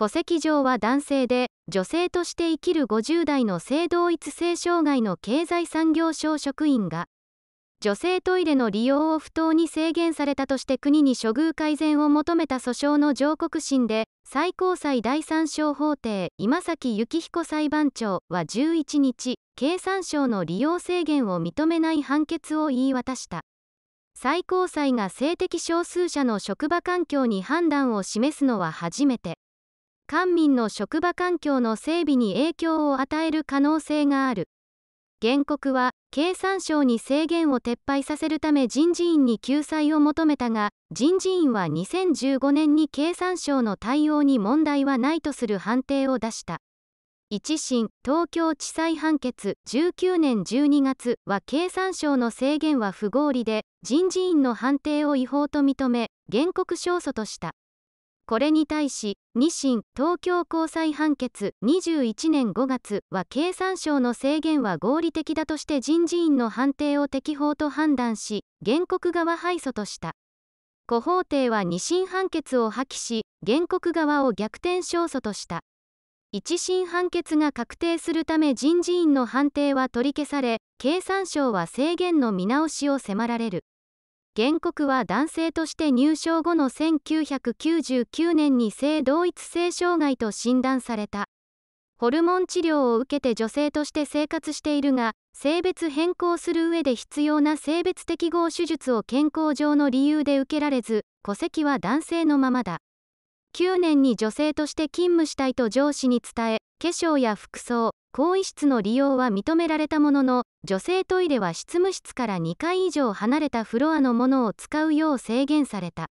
戸籍上は男性で女性として生きる50代の性同一性障害の経済産業省職員が女性トイレの利用を不当に制限されたとして国に処遇改善を求めた訴訟の上告審で最高裁第三小法廷今崎幸彦裁判長は11日経産省の利用制限を認めない判決を言い渡した最高裁が性的少数者の職場環境に判断を示すのは初めて官民の職場環境の整備に影響を与える可能性がある原告は経産省に制限を撤廃させるため人事院に救済を求めたが人事院は2015年に経産省の対応に問題はないとする判定を出した一審東京地裁判決19年12月は経産省の制限は不合理で人事院の判定を違法と認め原告勝訴としたこれに対し2審東京高裁判決21年5月は経産省の制限は合理的だとして人事院の判定を適法と判断し原告側敗訴とした古法廷は2審判決を破棄し原告側を逆転勝訴とした1審判決が確定するため人事院の判定は取り消され経産省は制限の見直しを迫られる原告は男性として入賞後の1999年に性同一性障害と診断されたホルモン治療を受けて女性として生活しているが性別変更する上で必要な性別適合手術を健康上の理由で受けられず戸籍は男性のままだ9年に女性として勤務したいと上司に伝え、化粧や服装、更衣室の利用は認められたものの、女性トイレは執務室から2階以上離れたフロアのものを使うよう制限された。